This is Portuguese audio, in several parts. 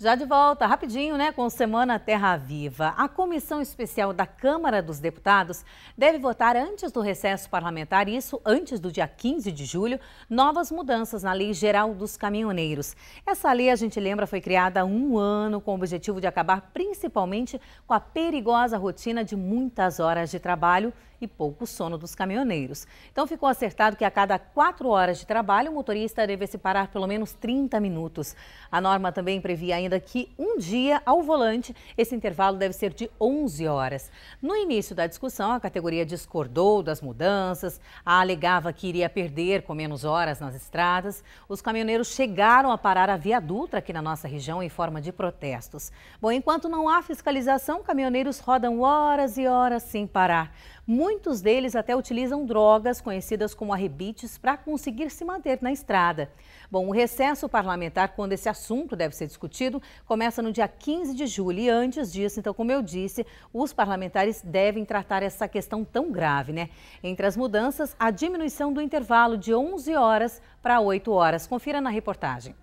Já de volta, rapidinho, né, com Semana Terra Viva. A Comissão Especial da Câmara dos Deputados deve votar antes do recesso parlamentar, isso antes do dia 15 de julho, novas mudanças na Lei Geral dos Caminhoneiros. Essa lei, a gente lembra, foi criada há um ano com o objetivo de acabar principalmente com a perigosa rotina de muitas horas de trabalho e pouco sono dos caminhoneiros. Então ficou acertado que a cada quatro horas de trabalho, o motorista deve se parar pelo menos 30 minutos. A norma também previa ainda que um dia ao volante, esse intervalo deve ser de 11 horas. No início da discussão, a categoria discordou das mudanças, alegava que iria perder com menos horas nas estradas. Os caminhoneiros chegaram a parar a Via Dutra aqui na nossa região em forma de protestos. Bom, enquanto não há fiscalização, caminhoneiros rodam horas e horas sem parar. Muitos deles até utilizam drogas conhecidas como arrebites para conseguir se manter na estrada. Bom, o recesso parlamentar, quando esse assunto deve ser discutido, começa no dia 15 de julho. E antes disso, então, como eu disse, os parlamentares devem tratar essa questão tão grave, né? Entre as mudanças, a diminuição do intervalo de 11 horas para 8 horas. Confira na reportagem.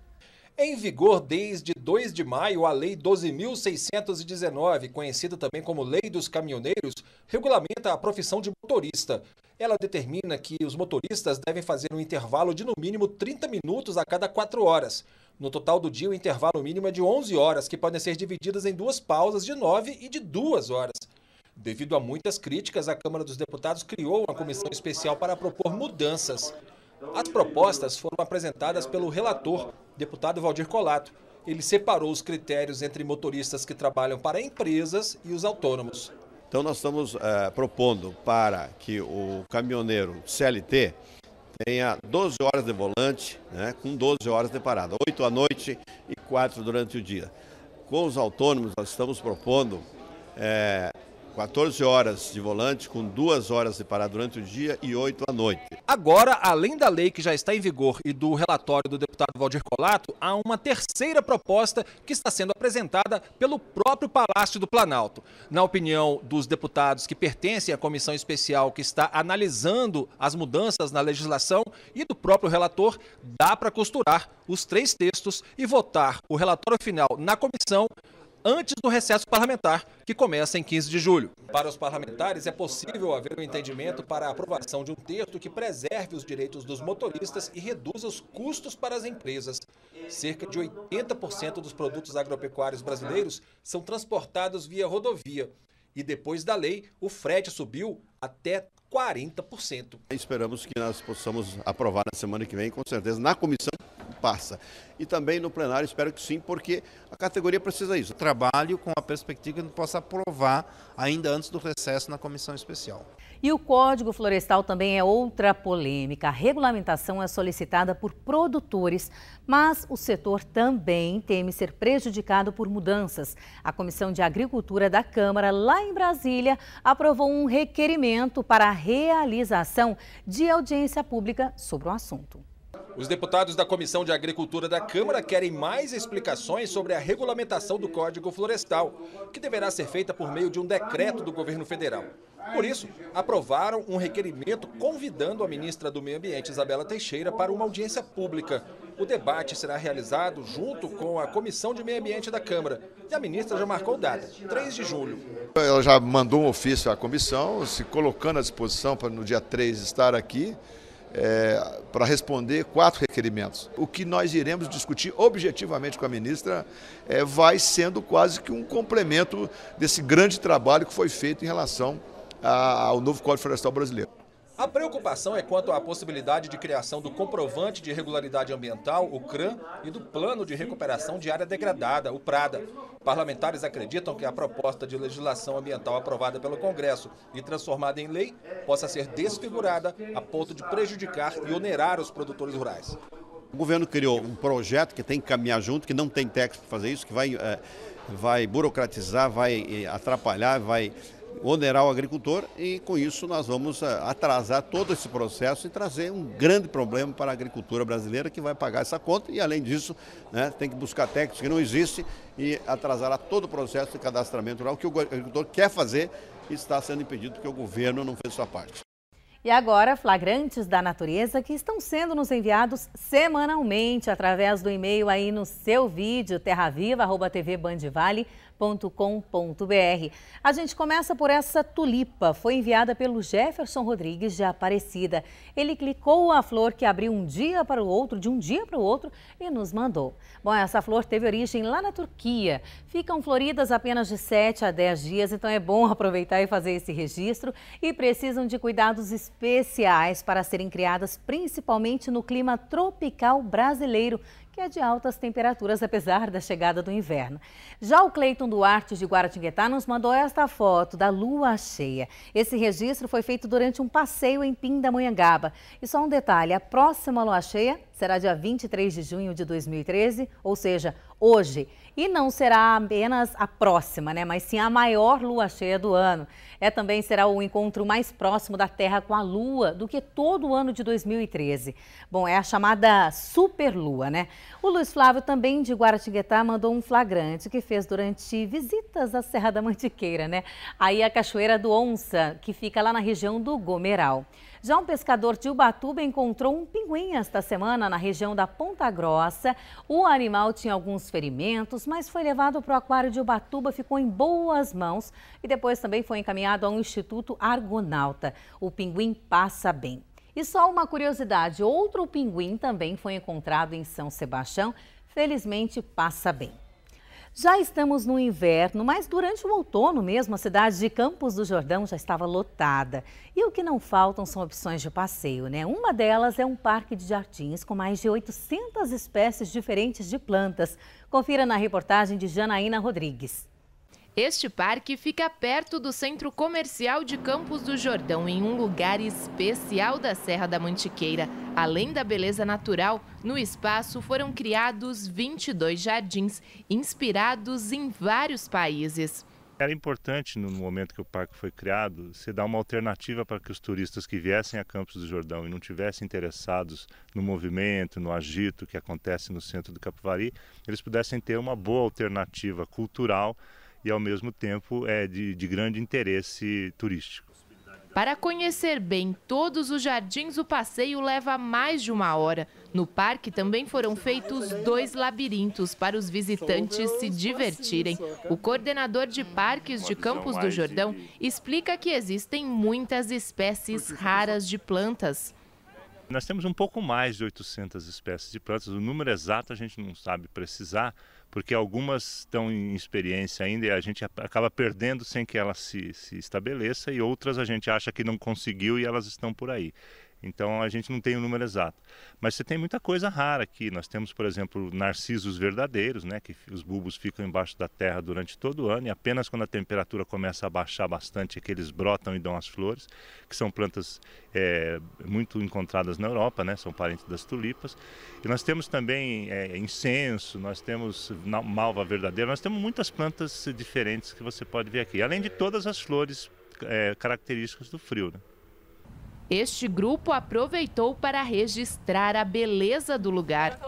Em vigor desde 2 de maio, a Lei 12.619, conhecida também como Lei dos Caminhoneiros, regulamenta a profissão de motorista. Ela determina que os motoristas devem fazer um intervalo de no mínimo 30 minutos a cada 4 horas. No total do dia, o intervalo mínimo é de 11 horas, que podem ser divididas em duas pausas de 9 e de 2 horas. Devido a muitas críticas, a Câmara dos Deputados criou uma comissão especial para propor mudanças. As propostas foram apresentadas pelo relator, deputado Valdir Colato. Ele separou os critérios entre motoristas que trabalham para empresas e os autônomos. Então nós estamos é, propondo para que o caminhoneiro CLT tenha 12 horas de volante, né, com 12 horas de parada, 8 à noite e 4 durante o dia. Com os autônomos, nós estamos propondo é, 14 horas de volante, com 2 horas de parar durante o dia e 8 à noite. Agora, além da lei que já está em vigor e do relatório do deputado Valdir Colato, há uma terceira proposta que está sendo apresentada pelo próprio Palácio do Planalto. Na opinião dos deputados que pertencem à comissão especial que está analisando as mudanças na legislação e do próprio relator, dá para costurar os três textos e votar o relatório final na comissão antes do recesso parlamentar, que começa em 15 de julho. Para os parlamentares, é possível haver um entendimento para a aprovação de um texto que preserve os direitos dos motoristas e reduza os custos para as empresas. Cerca de 80% dos produtos agropecuários brasileiros são transportados via rodovia. E depois da lei, o frete subiu até 40%. Esperamos que nós possamos aprovar na semana que vem, com certeza, na comissão passa. E também no plenário, espero que sim, porque a categoria precisa disso. Trabalho com a perspectiva que possa aprovar ainda antes do recesso na comissão especial. E o Código Florestal também é outra polêmica. A regulamentação é solicitada por produtores, mas o setor também teme ser prejudicado por mudanças. A Comissão de Agricultura da Câmara, lá em Brasília, aprovou um requerimento para a realização de audiência pública sobre o assunto. Os deputados da Comissão de Agricultura da Câmara querem mais explicações sobre a regulamentação do Código Florestal, que deverá ser feita por meio de um decreto do governo federal. Por isso, aprovaram um requerimento convidando a ministra do Meio Ambiente, Isabela Teixeira, para uma audiência pública. O debate será realizado junto com a Comissão de Meio Ambiente da Câmara. E a ministra já marcou data, 3 de julho. Ela já mandou um ofício à comissão, se colocando à disposição para no dia 3 estar aqui é, para responder quatro requerimentos. O que nós iremos discutir objetivamente com a ministra é, vai sendo quase que um complemento desse grande trabalho que foi feito em relação a, ao novo Código Florestal Brasileiro. A preocupação é quanto à possibilidade de criação do comprovante de regularidade ambiental, o CRAM, e do plano de recuperação de área degradada, o PRADA. Parlamentares acreditam que a proposta de legislação ambiental aprovada pelo Congresso e transformada em lei possa ser desfigurada a ponto de prejudicar e onerar os produtores rurais. O governo criou um projeto que tem que caminhar junto, que não tem texto para fazer isso, que vai, é, vai burocratizar, vai eh, atrapalhar, vai onerar o agricultor e com isso nós vamos eh, atrasar todo esse processo e trazer um grande problema para a agricultura brasileira que vai pagar essa conta e além disso né, tem que buscar técnicos que não existem e atrasará todo o processo de cadastramento rural que o agricultor quer fazer e está sendo impedido porque o governo não fez sua parte. E agora, flagrantes da natureza que estão sendo nos enviados semanalmente através do e-mail aí no seu vídeo, terraviva.tv www.tulipa.com.br. A gente começa por essa tulipa. Foi enviada pelo Jefferson Rodrigues de Aparecida. Ele clicou a flor que abriu um dia para o outro, de um dia para o outro, e nos mandou. Bom, essa flor teve origem lá na Turquia. Ficam floridas apenas de 7 a 10 dias, então é bom aproveitar e fazer esse registro. E precisam de cuidados especiais para serem criadas, principalmente no clima tropical brasileiro, que é de altas temperaturas, apesar da chegada do inverno. Já o Cleiton Duarte de Guaratinguetá nos mandou esta foto da lua cheia. Esse registro foi feito durante um passeio em Pindamonhangaba. E só um detalhe, a próxima lua cheia será dia 23 de junho de 2013, ou seja, hoje. E não será apenas a próxima, né? Mas sim a maior lua cheia do ano. É também será o encontro mais próximo da Terra com a Lua do que todo o ano de 2013. Bom, é a chamada superlua, né? O Luiz Flávio também de Guaratinguetá mandou um flagrante que fez durante visitas à Serra da Mantiqueira, né? Aí a Cachoeira do Onça, que fica lá na região do Gomeral. Já um pescador de Ubatuba encontrou um pinguim esta semana na região da Ponta Grossa. O animal tinha alguns ferimentos, mas foi levado para o aquário de Ubatuba, ficou em boas mãos e depois também foi encaminhado ao Instituto Argonauta. O pinguim passa bem. E só uma curiosidade: outro pinguim também foi encontrado em São Sebastião. Felizmente passa bem. Já estamos no inverno, mas durante o outono mesmo, a cidade de Campos do Jordão já estava lotada. E o que não faltam são opções de passeio, né? Uma delas é um parque de jardins com mais de 800 espécies diferentes de plantas. Confira na reportagem de Janaína Rodrigues. Este parque fica perto do centro comercial de Campos do Jordão, em um lugar especial da Serra da Mantiqueira. Além da beleza natural, no espaço foram criados 22 jardins, inspirados em vários países. Era importante, no momento que o parque foi criado, se dar uma alternativa para que os turistas que viessem a Campos do Jordão e não tivessem interessados no movimento, no agito que acontece no centro do Capivari, eles pudessem ter uma boa alternativa cultural e, ao mesmo tempo, é de, de grande interesse turístico. Para conhecer bem todos os jardins, o passeio leva mais de uma hora. No parque também foram feitos dois labirintos para os visitantes se divertirem. O coordenador de parques de Campos do Jordão explica que existem muitas espécies raras de plantas. Nós temos um pouco mais de 800 espécies de plantas, o número exato a gente não sabe precisar, porque algumas estão em experiência ainda e a gente acaba perdendo sem que ela se, se estabeleça, e outras a gente acha que não conseguiu e elas estão por aí. Então a gente não tem o um número exato. Mas você tem muita coisa rara aqui. Nós temos, por exemplo, narcisos verdadeiros, né, que os bulbos ficam embaixo da terra durante todo o ano e apenas quando a temperatura começa a baixar bastante é que eles brotam e dão as flores, que são plantas é, muito encontradas na Europa, né, são parentes das tulipas. E nós temos também é, incenso, nós temos malva verdadeira, nós temos muitas plantas diferentes que você pode ver aqui, além de todas as flores é, características do frio. Né? Este grupo aproveitou para registrar a beleza do lugar.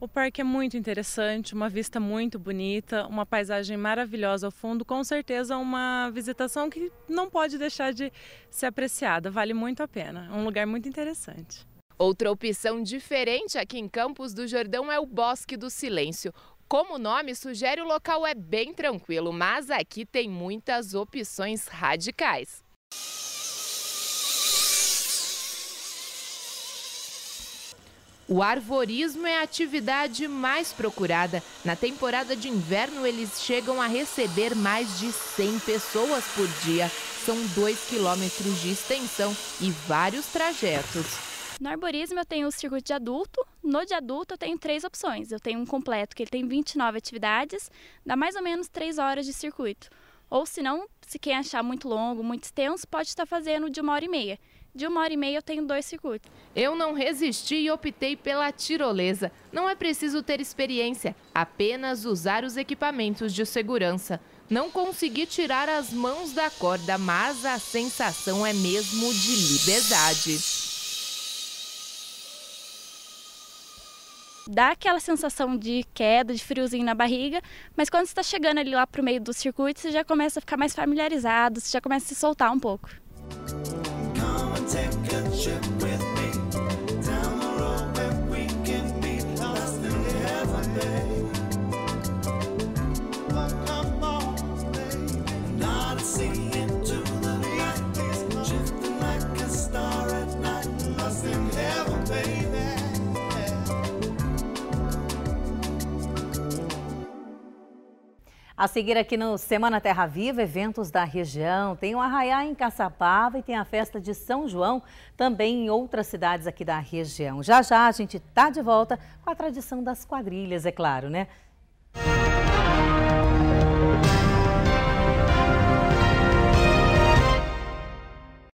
O parque é muito interessante, uma vista muito bonita, uma paisagem maravilhosa ao fundo, com certeza uma visitação que não pode deixar de ser apreciada, vale muito a pena. É um lugar muito interessante. Outra opção diferente aqui em Campos do Jordão é o Bosque do Silêncio. Como o nome sugere, o local é bem tranquilo, mas aqui tem muitas opções radicais. O arvorismo é a atividade mais procurada. Na temporada de inverno, eles chegam a receber mais de 100 pessoas por dia. São 2 quilômetros de extensão e vários trajetos. No arborismo, eu tenho o circuito de adulto. No de adulto, eu tenho três opções. Eu tenho um completo, que ele tem 29 atividades, dá mais ou menos 3 horas de circuito. Ou, se não, se quem achar muito longo, muito extenso, pode estar fazendo de uma hora e meia. De uma hora e meia eu tenho dois circuitos. Eu não resisti e optei pela tirolesa. Não é preciso ter experiência, apenas usar os equipamentos de segurança. Não consegui tirar as mãos da corda, mas a sensação é mesmo de liberdade. Dá aquela sensação de queda, de friozinho na barriga, mas quando você está chegando ali lá para o meio do circuito, você já começa a ficar mais familiarizado, você já começa a se soltar um pouco. take a trip A seguir aqui no Semana Terra Viva, eventos da região. Tem o Arraiá em Caçapava e tem a festa de São João, também em outras cidades aqui da região. Já já a gente tá de volta com a tradição das quadrilhas, é claro, né?